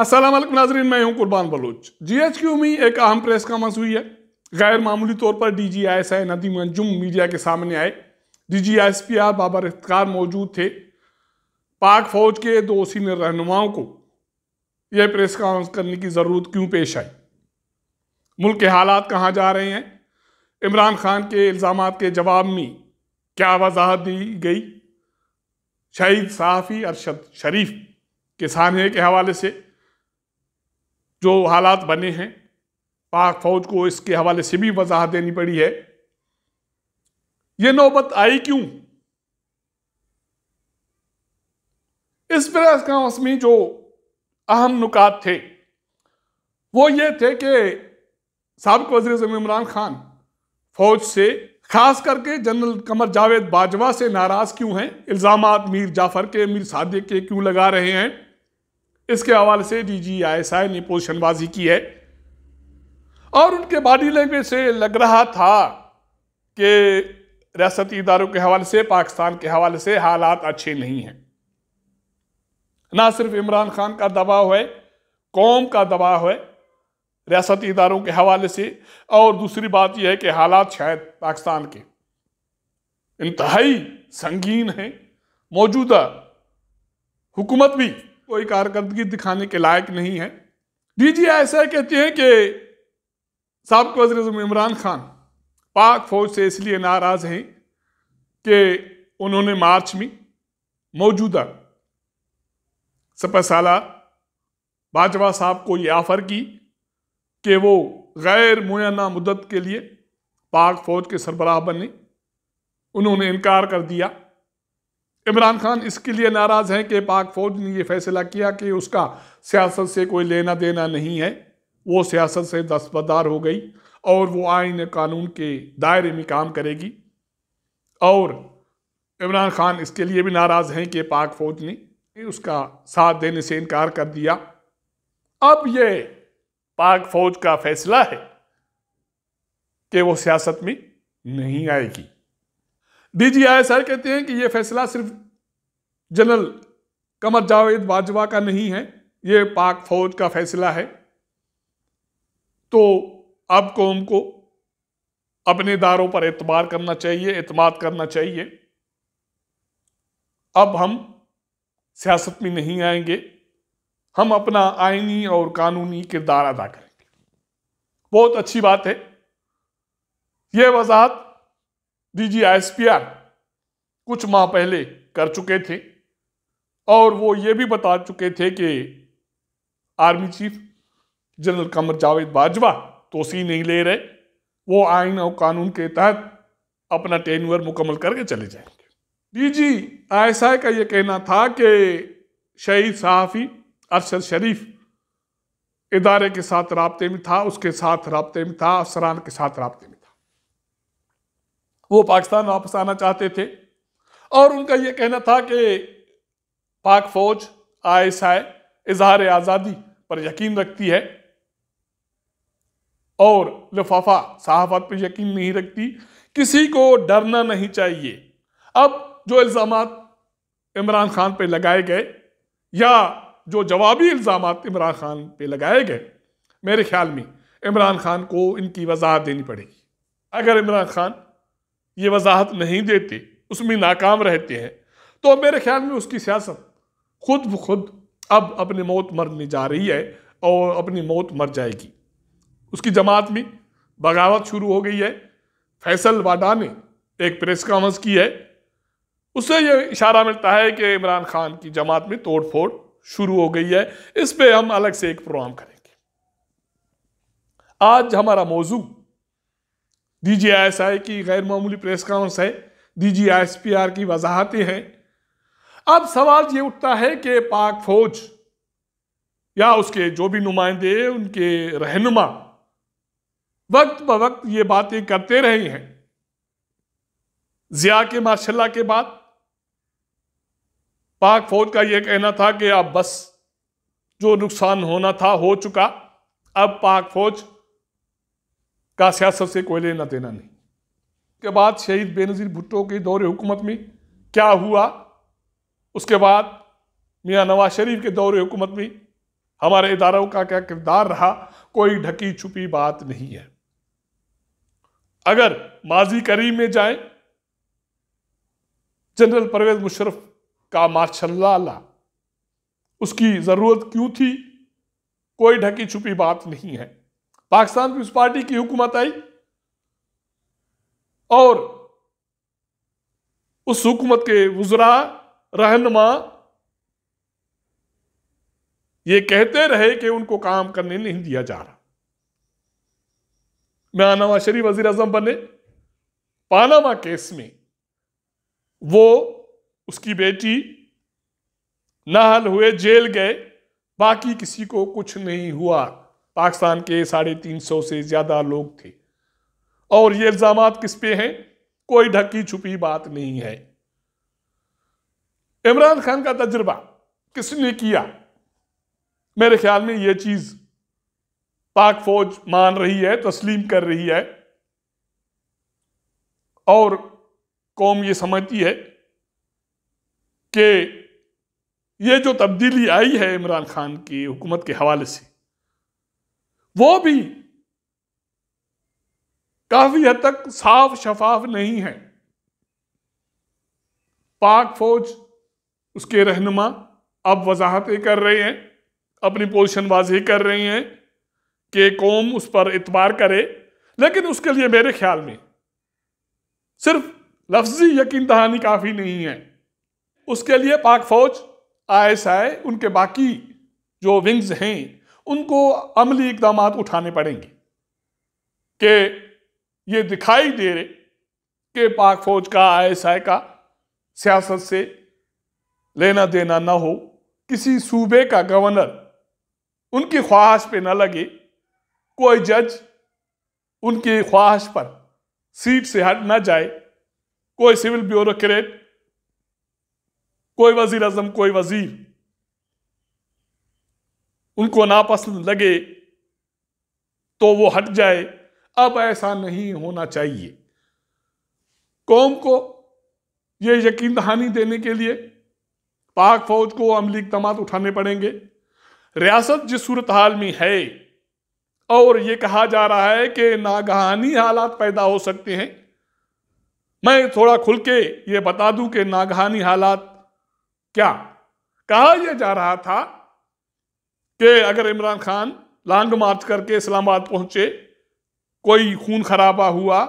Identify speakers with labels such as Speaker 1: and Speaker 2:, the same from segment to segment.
Speaker 1: असलम नाजरीन मैं हूं कुर्बान बलोच जीएचक्यू में एक अहम प्रेस कॉन्फ्रेंस हुई है गैर मामूली तौर पर D G I S I Nadeem Anjum media के सामने आए D G I S P R Babar Iftar मौजूद थे पाक फौज के दो सीनियर रहनुमाओं को यह प्रेस कॉन्फ्रेंस करने की ज़रूरत क्यों पेश आई मुल्क के हालात कहाँ जा रहे हैं इमरान खान के इल्ज़ाम के जवाब में क्या वजाहत दी गई शहीद सहाफ़ी अरशद शरीफ के सानहे के हवाले से जो हालात बने हैं पाक फौज को इसके हवाले से भी वजाहत देनी पड़ी है ये नौबत आई क्यों इस प्रेस काउंस में जो अहम नुकात थे वो ये थे कि सबक वजी अजम इमरान खान फौज से खास करके जनरल कमर जावेद बाजवा से नाराज क्यों हैं इल्ज़ाम मीर जाफर के मीर सादिक के क्यों लगा रहे हैं इसके हवाले से डी जी आई एस आई ने पोजिशनबाजी की है और उनके बॉडी लैंग्वेज से लग रहा था कि रियाती इदारों के हवाले से पाकिस्तान के हवाले से हालात अच्छे नहीं हैं ना सिर्फ इमरान खान का दबाव है कौम का दबाव है रियासती इदारों के हवाले से और दूसरी बात यह है कि हालात शायद पाकिस्तान के इंतहाई संगीन हैं मौजूदा हुकूमत भी कोई कारकर्दगी दिखाने के लायक नहीं है डीजी ऐसा कहते हैं कि सबक वजर इमरान खान पाक फौज से इसलिए नाराज़ हैं कि उन्होंने मार्च में मौजूदा सपसाला बाजवा साहब को ये आफ़र की कि वो गैर मुना मुदत के लिए पाक फौज के सरबराह बने उन्होंने इनकार कर दिया इमरान खान इसके लिए नाराज़ हैं कि पाक फौज ने यह फैसला किया कि उसका सियासत से कोई लेना देना नहीं है वो सियासत से दस्तबदार हो गई और वो आइन कानून के दायरे में काम करेगी और इमरान खान इसके लिए भी नाराज़ हैं कि पाक फौज ने उसका साथ देने से इनकार कर दिया अब ये पाक फौज का फैसला है कि वो सियासत में नहीं आएगी डीजीआईएसआर कहते हैं कि यह फैसला सिर्फ जनरल कमर जावेद बाजवा का नहीं है यह पाक फौज का फैसला है तो अब कौम को अपने दारों पर एतबार करना चाहिए एतमाद करना चाहिए अब हम सियासत में नहीं आएंगे हम अपना आइनी और कानूनी किरदार अदा करेंगे बहुत अच्छी बात है यह वजाहत डीजीआईएसपीआर कुछ माह पहले कर चुके थे और वो ये भी बता चुके थे कि army chief general Qamar Javed Bajwa तो सी नहीं ले रहे वो आइन और कानून के तहत अपना टेनवर मुकम्मल करके चले जाएंगे डीजी आईएसआई का ये कहना था कि शहीद सहाफ़ी अरशद शरीफ इदारे के साथ रबते में था उसके साथ रबते में था अफसरान के साथ रबते में वो पाकिस्तान वापस आना चाहते थे और उनका ये कहना था कि पाक फौज आए साय इजहार आज़ादी पर यकीन रखती है और लिफाफा सहाफत पर यकीन नहीं रखती किसी को डरना नहीं चाहिए अब जो इल्ज़ाम इमरान खान पर लगाए गए या जो जवाबी इल्ज़ाम इमरान खान पर लगाए गए मेरे ख्याल में इमरान खान को इनकी वजाहत देनी पड़ेगी अगर इमरान खान ये वजाहत नहीं देती उसमें नाकाम रहते हैं तो मेरे ख्याल में उसकी सियासत खुद ब खुद अब अपनी मौत मरने जा रही है और अपनी मौत मर जाएगी उसकी जमात में बगावत शुरू हो गई है फैसल वाडा ने एक प्रेस कॉन्फ्रेंस की है उससे यह इशारा मिलता है कि इमरान खान की जमात में तोड़फोड़ शुरू हो गई है इस पर हम अलग से एक प्रोग्राम करेंगे आज हमारा मौजू डीजीआईएसआई की गैर मामूली प्रेस कॉन्फ्रेंस है डीजीआईएसपीआर की वजाहतें हैं अब सवाल ये उठता है कि पाक फौज या उसके जो भी नुमाइंदे उनके रहनुमा वक्त ब वक्त ये बातें करते रहे हैं जिया के मार्शल के बाद पाक फौज का यह कहना था कि अब बस जो नुकसान होना था हो चुका अब पाक फौज का सियासत से कोई लेना देना नहीं के बाद शहीद बेनज़ीर भुट्टो के दौरे हुकूमत में क्या हुआ उसके बाद मियाँ नवाज शरीफ के दौरे हुकूमत में हमारे इदारों का क्या किरदार रहा कोई ढकी छुपी बात नहीं है अगर माजी करीब में जाए जनरल परवेज मुशरफ का माशाला उसकी ज़रूरत क्यों थी कोई ढकी छुपी बात नहीं है पाकिस्तान पीपल्स पार्टी की हुकूमत आई और उस हुकूमत के वजरा रहनमा ये कहते रहे कि उनको काम करने नहीं दिया जा रहा मैं नवाज शरीफ वजीर अजम बने पानामा केस में वो उसकी बेटी नाहल हुए जेल गए बाकी किसी को कुछ नहीं हुआ पाकिस्तान के साढ़े तीन सौ से ज़्यादा लोग थे और ये इल्ज़ाम किस पे हैं कोई ढकी छुपी बात नहीं है इमरान खान का तजर्बा किसने किया मेरे ख्याल में यह चीज़ पाक फौज मान रही है तस्लीम कर रही है और कौम ये समझती है कि ये जो तब्दीली आई है इमरान खान की हुकूमत के हवाले से वो भी काफी हद तक साफ शफाफ नहीं है पाक फौज उसके रहनुमा अब वजाहतें कर रहे हैं अपनी पोजिशन वाजी कर रही हैं कि कौम उस पर इतबार करे लेकिन उसके लिए मेरे ख्याल में सिर्फ लफ्जी यकीन दहानी काफ़ी नहीं है उसके लिए पाक फौज आई उनके बाकी जो विंग्स हैं उनको अमली इकदाम उठाने पड़ेंगे कि ये दिखाई दे रहे कि पाक फौज का आई का सियासत से लेना देना ना हो किसी सूबे का गवर्नर उनकी ख्वाहिश पे ना लगे कोई जज उनकी ख्वाहिश पर सीट से हट ना जाए कोई सिविल ब्यूरोक्रेट कोई वजीर अजम कोई वजीर उनको नापसंद लगे तो वो हट जाए अब ऐसा नहीं होना चाहिए कौम को ये यकीन दहानी देने के लिए पाक फौज को अमली इकदाम उठाने पड़ेंगे रियासत जिस सूरत हाल में है और ये कहा जा रहा है कि नागहानी हालात पैदा हो सकते हैं मैं थोड़ा खुल के ये बता दूं कि नागहानी हालात क्या कहा यह जा रहा था कि अगर इमरान खान लॉन्ग मार्च करके इस्लामाबाद पहुंचे कोई खून खराबा हुआ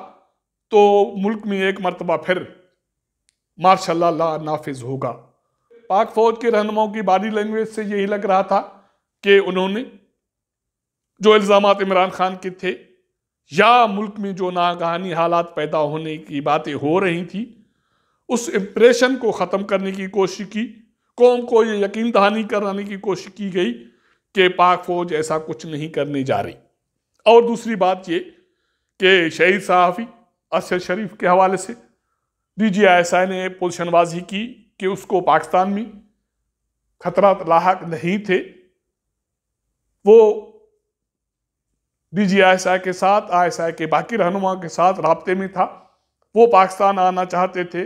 Speaker 1: तो मुल्क में एक मरतबा फिर मार्शल नाफिज होगा पाक फौज के रहनुमाओं की बॉडी लैंग्वेज से यही लग रहा था कि उन्होंने जो इल्ज़ाम इमरान खान के थे या मुल्क में जो नागहानी हालात पैदा होने की बातें हो रही थी उस इम्प्रेशन को ख़त्म करने की कोशिश की कौम को ये यकीन दहानी कराने की कोशिश की गई कि पाक फौज ऐसा कुछ नहीं करने जा रही और दूसरी बात ये कि शहीद सहाफ़ी असर शरीफ के हवाले से डी जी आई ने पोजिशनबाजी की कि उसको पाकिस्तान में खतरा लाक नहीं थे वो डी जी आई के साथ आई के बाकी रहनुमा के साथ रबते में था वो पाकिस्तान आना चाहते थे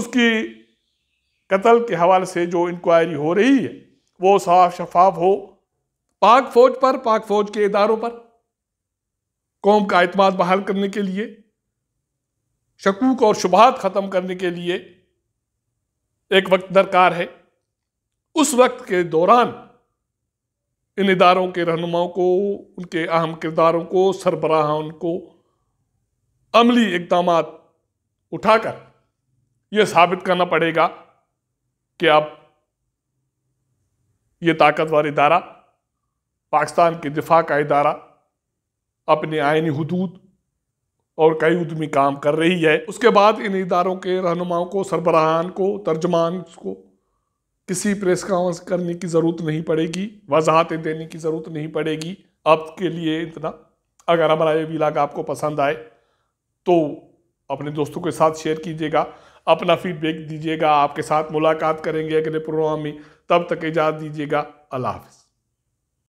Speaker 1: उसकी कत्ल के हवाले से जो इंक्वायरी हो रही है वो साफ शफाफ हो पाक फौज पर पाक फौज के इदारों पर कौम का अतमाद बहाल करने के लिए शकूक और शुबहत ख़त्म करने के लिए एक वक्त दरकार है उस वक्त के दौरान इन इदारों के रहनुमाओं को उनके अहम किरदारों को सरबराह को अमली इकदाम उठाकर यह साबित करना पड़ेगा कि अब ये ताकतवर इदारा पाकिस्तान के दिफा का इदारा अपने आयनी हदूद और कई उद्यमी काम कर रही है उसके बाद इन इदारों के रहनुमाओं को सरबराहान को तर्जमान को किसी प्रेस कॉन्फ्रेंस करने की ज़रूरत नहीं पड़ेगी वजाहतें देने की ज़रूरत नहीं पड़ेगी अब के लिए इतना अगर हमारा ये विलाग आपको पसंद आए तो अपने दोस्तों के साथ शेयर कीजिएगा अपना फीडबैक दीजिएगा आपके साथ मुलाकात करेंगे अगले प्रोग्राम में तब तक इजाज़त दीजिएगा अल्लाह हाफिज़